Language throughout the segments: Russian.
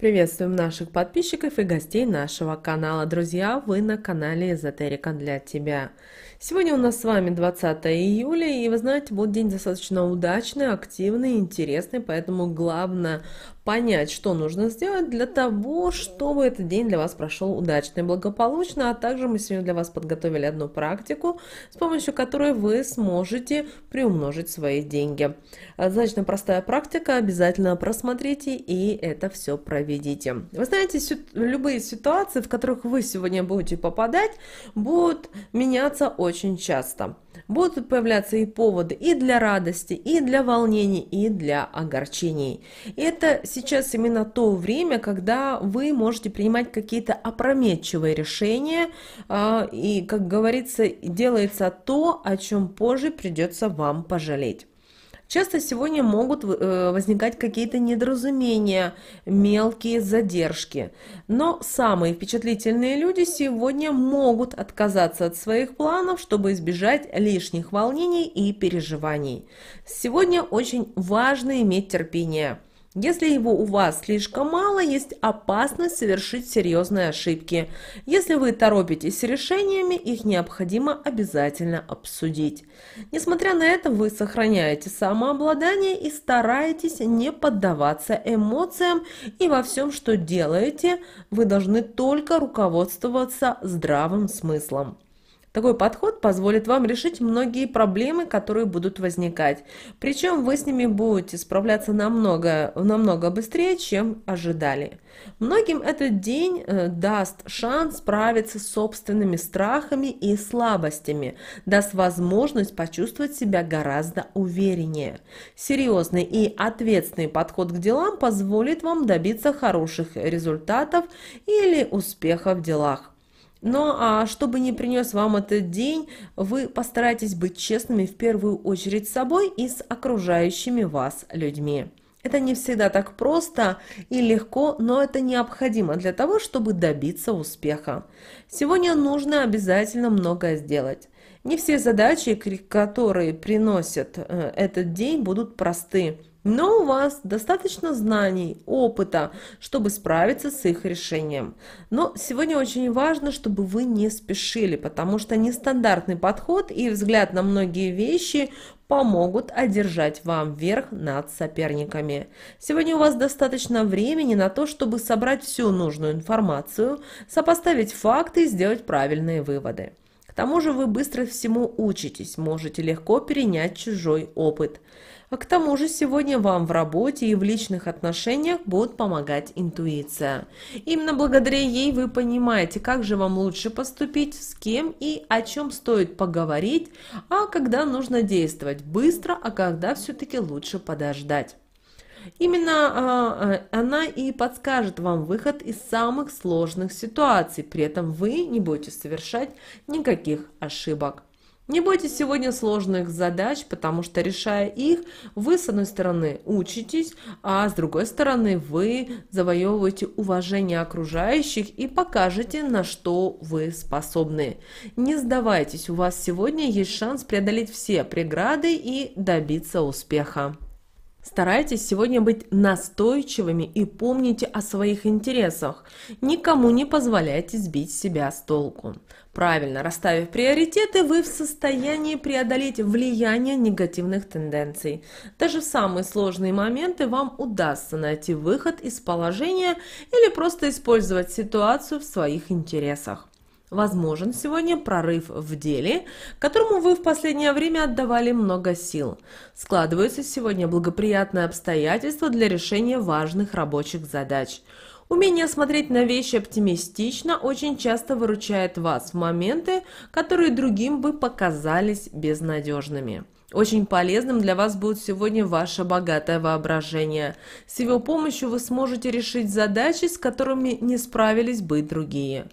Приветствуем наших подписчиков и гостей нашего канала. Друзья, вы на канале Эзотерика для тебя. Сегодня у нас с вами 20 июля, и вы знаете, был день достаточно удачный, активный, интересный, поэтому главное понять, что нужно сделать для того, чтобы этот день для вас прошел удачно и благополучно, а также мы сегодня для вас подготовили одну практику, с помощью которой вы сможете приумножить свои деньги. А, значит, простая практика, обязательно просмотрите и это все проведите. Вы знаете, любые ситуации, в которых вы сегодня будете попадать, будут меняться очень очень часто. Будут появляться и поводы и для радости, и для волнений, и для огорчений. Это сейчас именно то время, когда вы можете принимать какие-то опрометчивые решения, а, и, как говорится, делается то, о чем позже придется вам пожалеть. Часто сегодня могут э, возникать какие-то недоразумения, мелкие задержки. Но самые впечатлительные люди сегодня могут отказаться от своих планов, чтобы избежать лишних волнений и переживаний. Сегодня очень важно иметь терпение. Если его у вас слишком мало, есть опасность совершить серьезные ошибки. Если вы торопитесь с решениями, их необходимо обязательно обсудить. Несмотря на это, вы сохраняете самообладание и стараетесь не поддаваться эмоциям и во всем, что делаете, вы должны только руководствоваться здравым смыслом. Такой подход позволит вам решить многие проблемы, которые будут возникать. Причем вы с ними будете справляться намного, намного быстрее, чем ожидали. Многим этот день э, даст шанс справиться с собственными страхами и слабостями, даст возможность почувствовать себя гораздо увереннее. Серьезный и ответственный подход к делам позволит вам добиться хороших результатов или успеха в делах. Но а, чтобы не принес вам этот день, вы постарайтесь быть честными в первую очередь с собой и с окружающими вас людьми. Это не всегда так просто и легко, но это необходимо для того, чтобы добиться успеха. Сегодня нужно обязательно многое сделать. Не все задачи, которые приносят э, этот день, будут просты но у вас достаточно знаний, опыта, чтобы справиться с их решением. Но сегодня очень важно, чтобы вы не спешили, потому что нестандартный подход и взгляд на многие вещи помогут одержать вам верх над соперниками. Сегодня у вас достаточно времени на то, чтобы собрать всю нужную информацию, сопоставить факты и сделать правильные выводы тому же вы быстро всему учитесь, можете легко перенять чужой опыт. А к тому же сегодня вам в работе и в личных отношениях будет помогать интуиция. Именно благодаря ей вы понимаете, как же вам лучше поступить, с кем и о чем стоит поговорить, а когда нужно действовать быстро, а когда все-таки лучше подождать. Именно а, а, она и подскажет вам выход из самых сложных ситуаций, при этом вы не будете совершать никаких ошибок. Не бойтесь сегодня сложных задач, потому что решая их, вы с одной стороны учитесь, а с другой стороны вы завоевываете уважение окружающих и покажете, на что вы способны. Не сдавайтесь, у вас сегодня есть шанс преодолеть все преграды и добиться успеха. Старайтесь сегодня быть настойчивыми и помните о своих интересах. Никому не позволяйте сбить себя с толку. Правильно расставив приоритеты, вы в состоянии преодолеть влияние негативных тенденций. Даже в самые сложные моменты вам удастся найти выход из положения или просто использовать ситуацию в своих интересах. Возможен сегодня прорыв в деле, которому вы в последнее время отдавали много сил. Складываются сегодня благоприятные обстоятельства для решения важных рабочих задач. Умение смотреть на вещи оптимистично очень часто выручает вас в моменты, которые другим бы показались безнадежными. Очень полезным для вас будет сегодня ваше богатое воображение. С его помощью вы сможете решить задачи, с которыми не справились бы другие.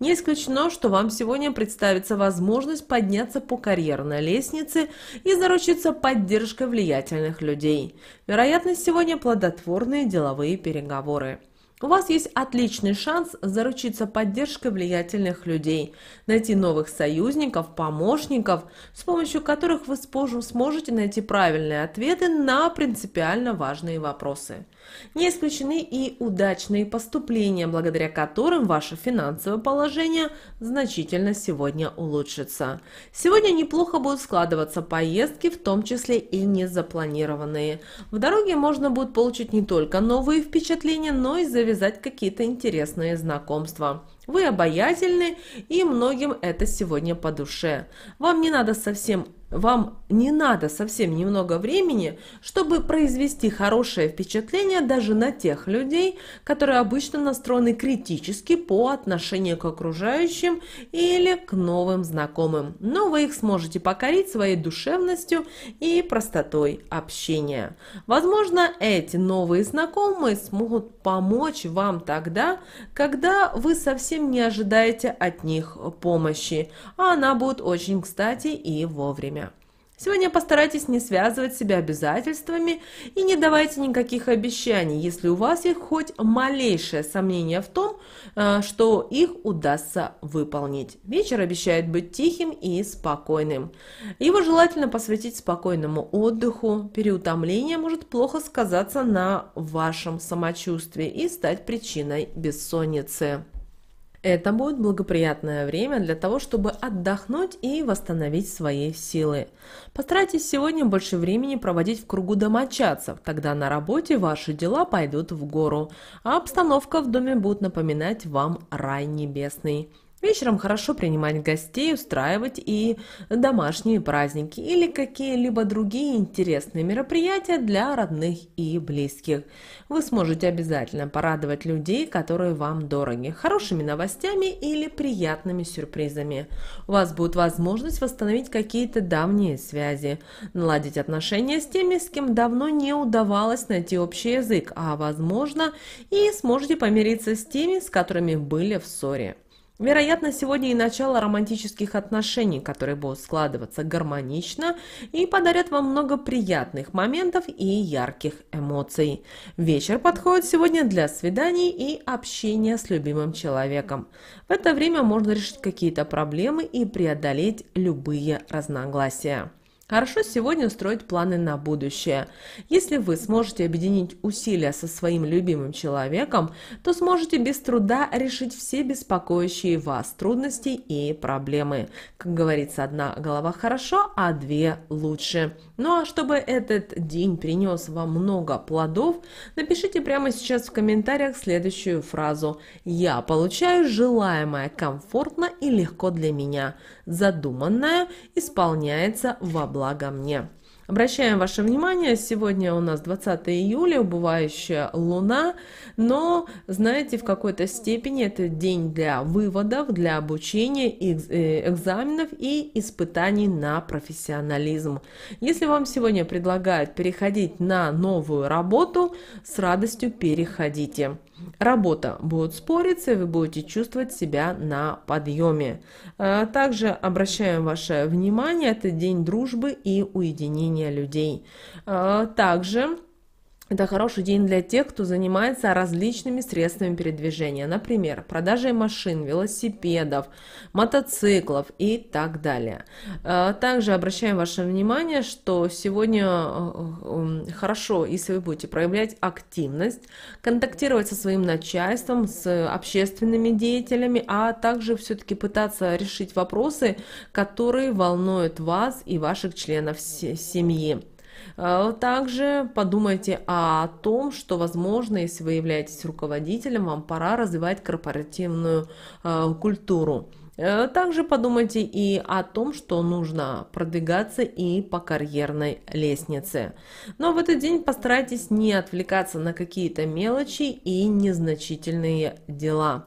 Не исключено, что вам сегодня представится возможность подняться по карьерной лестнице и заручиться поддержкой влиятельных людей. Вероятность сегодня плодотворные деловые переговоры. У вас есть отличный шанс заручиться поддержкой влиятельных людей, найти новых союзников, помощников, с помощью которых вы сможете найти правильные ответы на принципиально важные вопросы. Не исключены и удачные поступления, благодаря которым ваше финансовое положение значительно сегодня улучшится. Сегодня неплохо будут складываться поездки, в том числе и незапланированные. В дороге можно будет получить не только новые впечатления, но и завершения завязать какие-то интересные знакомства. Вы обаятельны, и многим это сегодня по душе. Вам не надо совсем, вам не надо совсем немного времени, чтобы произвести хорошее впечатление даже на тех людей, которые обычно настроены критически по отношению к окружающим или к новым знакомым. Но вы их сможете покорить своей душевностью и простотой общения. Возможно, эти новые знакомые смогут помочь вам тогда, когда вы совсем не ожидаете от них помощи, а она будет очень кстати и вовремя. Сегодня постарайтесь не связывать себя обязательствами и не давайте никаких обещаний, если у вас есть хоть малейшее сомнение в том, э, что их удастся выполнить. Вечер обещает быть тихим и спокойным. Его желательно посвятить спокойному отдыху. Переутомление может плохо сказаться на вашем самочувствии и стать причиной бессонницы. Это будет благоприятное время для того, чтобы отдохнуть и восстановить свои силы. Постарайтесь сегодня больше времени проводить в кругу домочадцев, тогда на работе ваши дела пойдут в гору, а обстановка в доме будет напоминать вам рай небесный. Вечером хорошо принимать гостей, устраивать и домашние праздники или какие-либо другие интересные мероприятия для родных и близких. Вы сможете обязательно порадовать людей, которые вам дороги, хорошими новостями или приятными сюрпризами. У вас будет возможность восстановить какие-то давние связи, наладить отношения с теми, с кем давно не удавалось найти общий язык, а возможно и сможете помириться с теми, с которыми были в ссоре. Вероятно, сегодня и начало романтических отношений, которые будут складываться гармонично и подарят вам много приятных моментов и ярких эмоций. Вечер подходит сегодня для свиданий и общения с любимым человеком. В это время можно решить какие-то проблемы и преодолеть любые разногласия. Хорошо сегодня строить планы на будущее. Если вы сможете объединить усилия со своим любимым человеком, то сможете без труда решить все беспокоящие вас трудности и проблемы. Как говорится, одна голова хорошо, а две лучше. Ну а чтобы этот день принес вам много плодов, напишите прямо сейчас в комментариях следующую фразу «Я получаю желаемое комфортно и легко для меня, задуманное исполняется во благо мне». Обращаем ваше внимание, сегодня у нас 20 июля, убывающая луна, но, знаете, в какой-то степени это день для выводов, для обучения, э, экзаменов и испытаний на профессионализм. Если вам сегодня предлагают переходить на новую работу, с радостью переходите. Работа будет спориться, вы будете чувствовать себя на подъеме. Э, также обращаем ваше внимание, это день дружбы и уединения людей. Э, также это хороший день для тех, кто занимается различными средствами передвижения, например, продажей машин, велосипедов, мотоциклов и так далее. Э, также обращаем ваше внимание, что сегодня э, эм, хорошо, если вы будете проявлять активность, контактировать со своим начальством, с общественными деятелями, а также все-таки пытаться решить вопросы, которые волнуют вас и ваших членов семьи. А, также подумайте о том, что, возможно, если вы являетесь руководителем, вам пора развивать корпоративную а, культуру. Э, также подумайте и о том, что нужно продвигаться и по карьерной лестнице. Но в этот день постарайтесь не отвлекаться на какие-то мелочи и незначительные дела.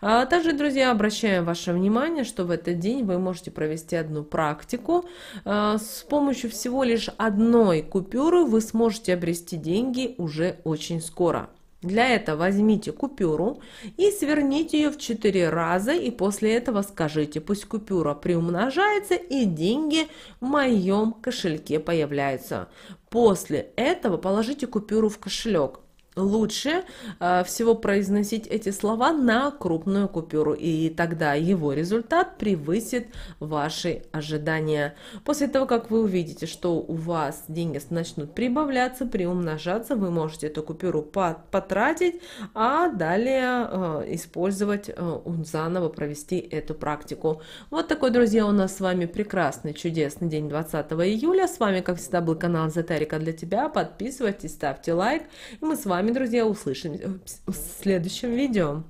А также, друзья, обращаем ваше внимание, что в этот день вы можете провести одну практику. А, с помощью всего лишь одной купюры вы сможете обрести деньги уже очень скоро. Для этого возьмите купюру и сверните ее в 4 раза и после этого скажите, пусть купюра приумножается и деньги в моем кошельке появляются. После этого положите купюру в кошелек лучше э, всего произносить эти слова на крупную купюру, и тогда его результат превысит ваши ожидания. После того, как вы увидите, что у вас деньги начнут прибавляться, приумножаться, вы можете эту купюру потратить, а далее э, использовать, э, заново провести эту практику. Вот такой, друзья, у нас с вами прекрасный, чудесный день 20 июля. С вами, как всегда, был канал Эзотерика для тебя. Подписывайтесь, ставьте лайк, и мы с вами вами, друзья, услышимся в следующем видео.